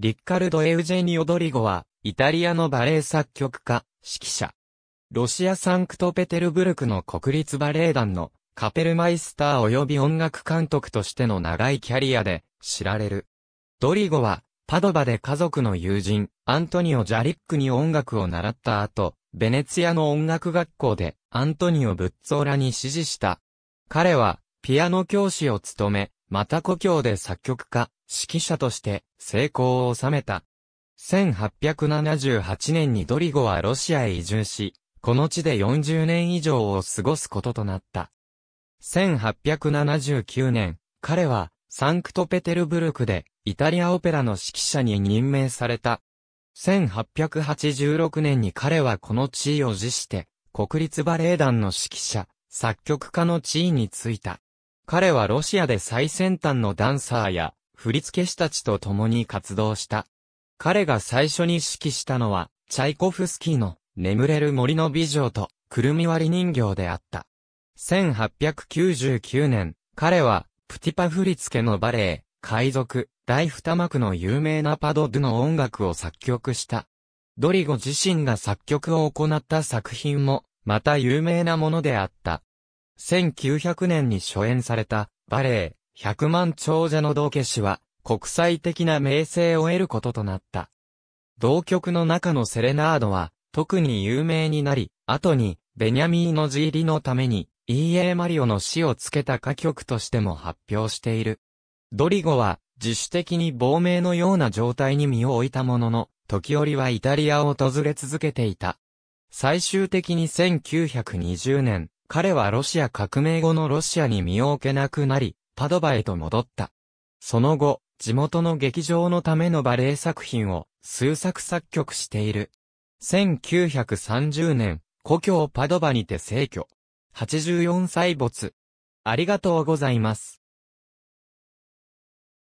リッカルド・エウジェニオ・ドリゴは、イタリアのバレエ作曲家、指揮者。ロシアサンクトペテルブルクの国立バレエ団のカペルマイスター及び音楽監督としての長いキャリアで知られる。ドリゴは、パドバで家族の友人、アントニオ・ジャリックに音楽を習った後、ベネツィアの音楽学校でアントニオ・ブッツォーラに指示した。彼は、ピアノ教師を務め、また故郷で作曲家、指揮者として成功を収めた。1878年にドリゴはロシアへ移住し、この地で40年以上を過ごすこととなった。1879年、彼はサンクトペテルブルクでイタリアオペラの指揮者に任命された。1886年に彼はこの地位を辞して、国立バレエ団の指揮者、作曲家の地位に就いた。彼はロシアで最先端のダンサーや振付師たちと共に活動した。彼が最初に指揮したのは、チャイコフスキーの眠れる森の美女と、くるみ割り人形であった。1899年、彼は、プティパ振付のバレエ、海賊、大二幕の有名なパドドゥの音楽を作曲した。ドリゴ自身が作曲を行った作品も、また有名なものであった。1900年に初演された、バレエ、100万長者の道化師は、国際的な名声を得ることとなった。同曲の中のセレナードは、特に有名になり、後に、ベニャミーのジ入りのために、E.A. マリオの詩をつけた歌曲としても発表している。ドリゴは、自主的に亡命のような状態に身を置いたものの、時折はイタリアを訪れ続けていた。最終的に1920年、彼はロシア革命後のロシアに身を置けなくなり、パドバへと戻った。その後、地元の劇場のためのバレエ作品を数作作曲している。1930年、故郷パドバにて逝去。84歳没。ありがとうございます。